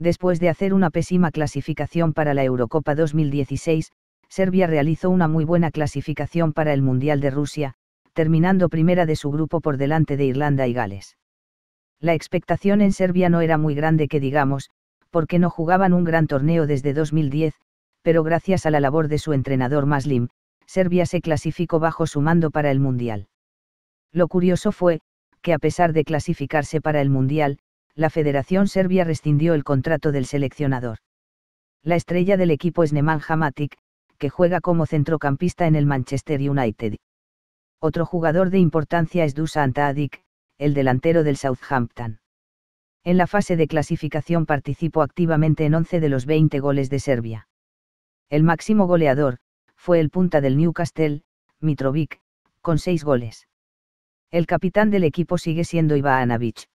Después de hacer una pésima clasificación para la Eurocopa 2016, Serbia realizó una muy buena clasificación para el Mundial de Rusia, terminando primera de su grupo por delante de Irlanda y Gales. La expectación en Serbia no era muy grande que digamos, porque no jugaban un gran torneo desde 2010, pero gracias a la labor de su entrenador Maslim, Serbia se clasificó bajo su mando para el Mundial. Lo curioso fue, que a pesar de clasificarse para el Mundial, la Federación Serbia rescindió el contrato del seleccionador. La estrella del equipo es Neman Hamatic, que juega como centrocampista en el Manchester United. Otro jugador de importancia es Dusan Tadic, el delantero del Southampton. En la fase de clasificación participó activamente en 11 de los 20 goles de Serbia. El máximo goleador, fue el punta del Newcastle, Mitrovic, con 6 goles. El capitán del equipo sigue siendo Ivanovic.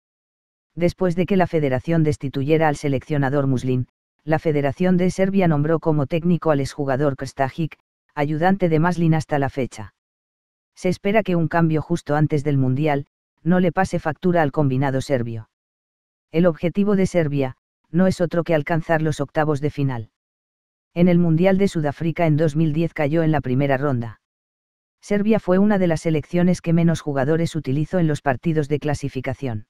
Después de que la federación destituyera al seleccionador Muslin, la Federación de Serbia nombró como técnico al exjugador Krstajic, ayudante de Maslin hasta la fecha. Se espera que un cambio justo antes del Mundial, no le pase factura al combinado serbio. El objetivo de Serbia, no es otro que alcanzar los octavos de final. En el Mundial de Sudáfrica en 2010 cayó en la primera ronda. Serbia fue una de las selecciones que menos jugadores utilizó en los partidos de clasificación.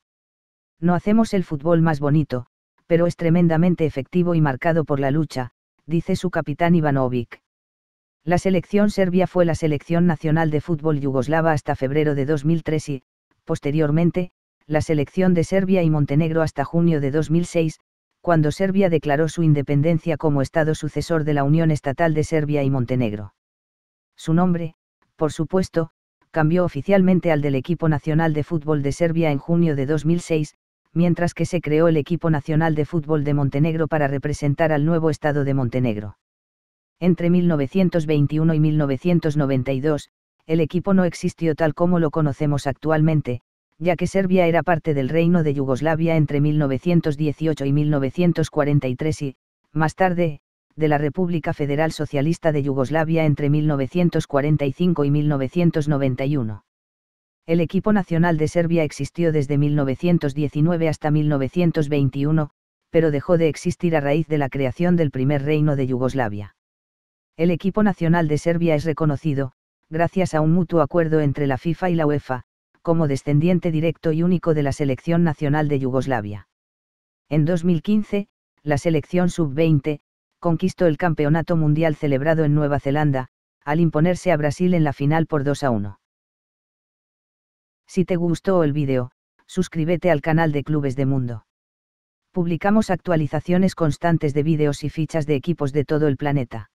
No hacemos el fútbol más bonito, pero es tremendamente efectivo y marcado por la lucha, dice su capitán Ivanovic. La selección serbia fue la selección nacional de fútbol yugoslava hasta febrero de 2003 y, posteriormente, la selección de Serbia y Montenegro hasta junio de 2006, cuando Serbia declaró su independencia como Estado sucesor de la Unión Estatal de Serbia y Montenegro. Su nombre, por supuesto, cambió oficialmente al del equipo nacional de fútbol de Serbia en junio de 2006, mientras que se creó el equipo nacional de fútbol de Montenegro para representar al nuevo Estado de Montenegro. Entre 1921 y 1992, el equipo no existió tal como lo conocemos actualmente, ya que Serbia era parte del Reino de Yugoslavia entre 1918 y 1943 y, más tarde, de la República Federal Socialista de Yugoslavia entre 1945 y 1991. El equipo nacional de Serbia existió desde 1919 hasta 1921, pero dejó de existir a raíz de la creación del primer reino de Yugoslavia. El equipo nacional de Serbia es reconocido, gracias a un mutuo acuerdo entre la FIFA y la UEFA, como descendiente directo y único de la selección nacional de Yugoslavia. En 2015, la selección sub-20, conquistó el Campeonato Mundial celebrado en Nueva Zelanda, al imponerse a Brasil en la final por 2 a 1. Si te gustó el vídeo, suscríbete al canal de Clubes de Mundo. Publicamos actualizaciones constantes de vídeos y fichas de equipos de todo el planeta.